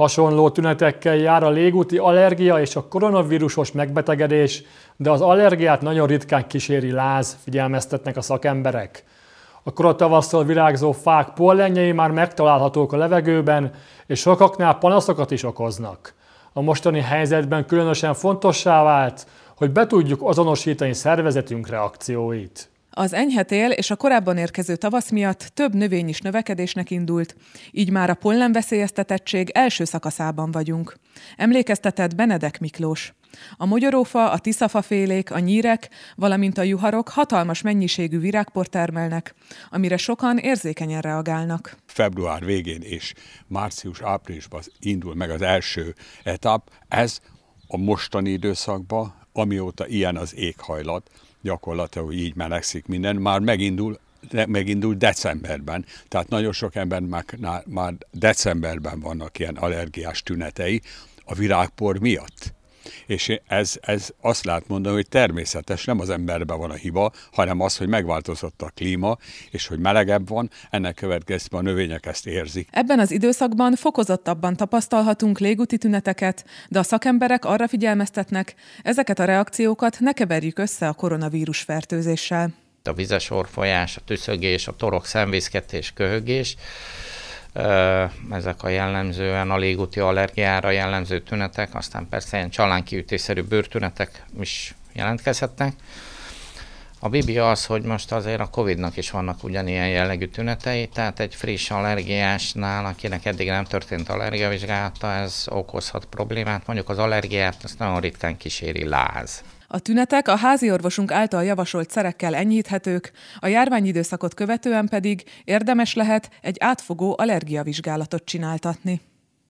Hasonló tünetekkel jár a légúti allergia és a koronavírusos megbetegedés, de az allergiát nagyon ritkán kíséri láz, figyelmeztetnek a szakemberek. A koratavasszal virágzó fák pollenjei már megtalálhatók a levegőben, és sokaknál panaszokat is okoznak. A mostani helyzetben különösen fontossá vált, hogy be tudjuk azonosítani szervezetünk reakcióit. Az enyhe és a korábban érkező tavasz miatt több növény is növekedésnek indult, így már a veszélyeztetettség első szakaszában vagyunk. Emlékeztetett Benedek Miklós. A mogyorófa, a tiszafafélék, a nyírek, valamint a juharok hatalmas mennyiségű virágport termelnek, amire sokan érzékenyen reagálnak. Február végén és március-áprilisban indul meg az első etap. Ez a mostani időszakban amióta ilyen az éghajlat, gyakorlatilag így melegszik minden, már megindul megindul decemberben, tehát nagyon sok ember már, már decemberben vannak ilyen allergiás tünetei a virágpor miatt. És ez, ez azt lát mondani, hogy természetes, nem az emberben van a hiba, hanem az, hogy megváltozott a klíma, és hogy melegebb van, ennek következtében a növények ezt érzik. Ebben az időszakban fokozottabban tapasztalhatunk légúti tüneteket, de a szakemberek arra figyelmeztetnek, ezeket a reakciókat ne keverjük össze a koronavírus fertőzéssel. A vizes orfolyás, a tüszögés, a torok szemvészketés, köhögés, ezek a jellemzően a légúti allergiára jellemző tünetek, aztán persze ilyen csalánkiütésszerű bőrtünetek is jelentkezhetnek. A Bibi az, hogy most azért a Covid-nak is vannak ugyanilyen jellegű tünetei, tehát egy friss allergiásnál, akinek eddig nem történt allergiavizsgálata, ez okozhat problémát. Mondjuk az allergiát, ezt nagyon ritkán kíséri láz. A tünetek a házi orvosunk által javasolt szerekkel enyhíthetők, a járványidőszakot követően pedig érdemes lehet egy átfogó allergiavizsgálatot csináltatni.